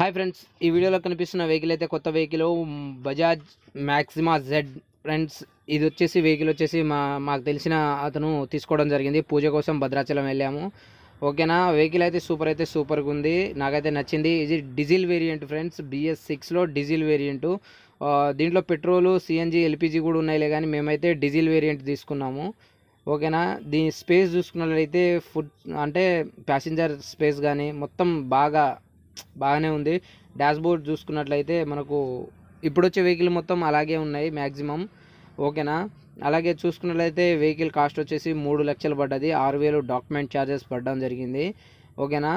hi friends ఈ వీడియోలో కనిపిస్తున్న వెహికల్ అయితే కొత్త vehicle Bajaj Maxima Z friends ఇది వచ్చేసి వెహికల్ వచ్చేసి మా మాకు తెలిసిన అతను తీసుకోవడం జరిగింది పూజ కోసం భద్రాచలం వెళ్ళాము ఓకేనా వెహికల్ అయితే సూపర్ అయితే సూపర్గా ఉంది నాకైతే నచ్చింది ఇది డీజిల్ వేరియంట్ ఫ్రెండ్స్ బిఎస్ సిక్స్లో డీజిల్ వేరియంట్ దీంట్లో పెట్రోలు సిఎన్జి ఎల్పిజి కూడా ఉన్నాయిలే కానీ మేమైతే డీజిల్ వేరియంట్ తీసుకున్నాము ఓకేనా దీని స్పేస్ చూసుకున్నట్లయితే ఫుడ్ అంటే ప్యాసింజర్ స్పేస్ కానీ మొత్తం బాగా బాగానే ఉంది డాష్ బోర్డ్ చూసుకున్నట్లయితే మనకు ఇప్పుడు వచ్చే వెహికల్ మొత్తం అలాగే ఉన్నాయి మ్యాక్సిమం ఓకేనా అలాగే చూసుకున్నట్లయితే వెహికల్ కాస్ట్ వచ్చేసి మూడు లక్షలు పడ్డది ఆరు వేలు డాక్యుమెంట్ ఛార్జెస్ పడడం జరిగింది ఓకేనా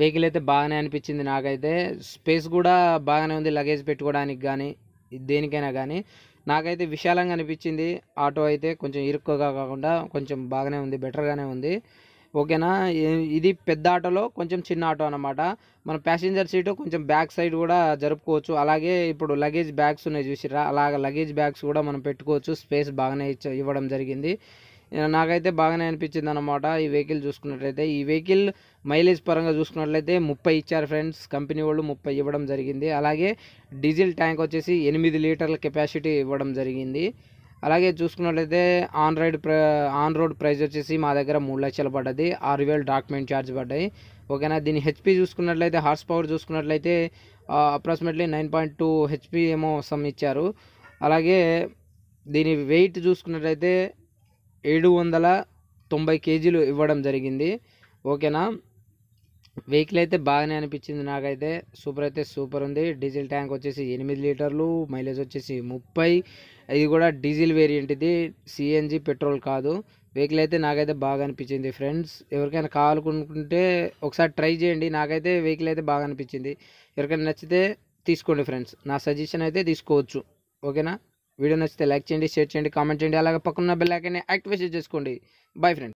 వెహికల్ అయితే బాగానే అనిపించింది నాకైతే స్పేస్ కూడా బాగానే ఉంది లగేజ్ పెట్టుకోవడానికి కానీ దేనికైనా కానీ నాకైతే విశాలంగా అనిపించింది ఆటో అయితే కొంచెం ఇరుక్కుగా కాకుండా కొంచెం బాగానే ఉంది బెటర్గానే ఉంది ఓకేనా ఇది పెద్ద ఆటోలో కొంచెం చిన్న ఆటో అనమాట మన ప్యాసింజర్ సీటు కొంచెం బ్యాక్ సైడ్ కూడా జరుపుకోవచ్చు అలాగే ఇప్పుడు లగేజ్ బ్యాగ్స్ ఉన్నాయి చూసిరా అలాగ లగేజ్ బ్యాగ్స్ కూడా మనం పెట్టుకోవచ్చు స్పేస్ బాగానే ఇవ్వడం జరిగింది నాకైతే బాగానే అనిపించింది అనమాట ఈ వెహికల్ చూసుకున్నట్లయితే ఈ వెహికల్ మైలేజ్ పరంగా చూసుకున్నట్లయితే ముప్పై ఇచ్చారు ఫ్రెండ్స్ కంపెనీ వాళ్ళు ముప్పై ఇవ్వడం జరిగింది అలాగే డీజిల్ ట్యాంక్ వచ్చేసి ఎనిమిది లీటర్ల కెపాసిటీ ఇవ్వడం జరిగింది అలాగే చూసుకున్నట్లయితే on ride on road price వచ్చేసి మా దగ్గర మూడు లక్షలు పడ్డది ఆరు వేలు డాక్యుమెంట్ ఛార్జ్ పడ్డాయి ఓకేనా దీని హెచ్పి చూసుకున్నట్లయితే హార్స్ పవర్ చూసుకున్నట్లయితే approximately nine point two HP ఏమో సమ్ ఇచ్చారు అలాగే దీని వెయిట్ చూసుకున్నట్లయితే ఏడు వందల తొంభై కేజీలు ఇవ్వడం జరిగింది ఓకేనా వెహికల్ అయితే బాగానే అనిపించింది నాకైతే సూపర్ అయితే సూపర్ ఉంది డీజిల్ ట్యాంక్ వచ్చేసి ఎనిమిది లీటర్లు మైలేజ్ వచ్చేసి ముప్పై ఇది కూడా డీజిల్ వేరియంట్ ఇది సిఎన్జి పెట్రోల్ కాదు వెహికల్ అయితే నాకైతే బాగా అనిపించింది ఫ్రెండ్స్ ఎవరికైనా కావాలనుకుంటే ఒకసారి ట్రై చేయండి నాకైతే వెహికల్ అయితే బాగా అనిపించింది ఎవరికైనా నచ్చితే తీసుకోండి ఫ్రెండ్స్ నా సజెషన్ అయితే తీసుకోవచ్చు ఓకేనా వీడియో నచ్చితే లైక్ చేయండి షేర్ చేయండి కామెంట్ చేయండి అలాగే పక్కన బెల్ ఐకాన్ని యాక్టివేషన్ చేసుకోండి బాయ్ ఫ్రెండ్స్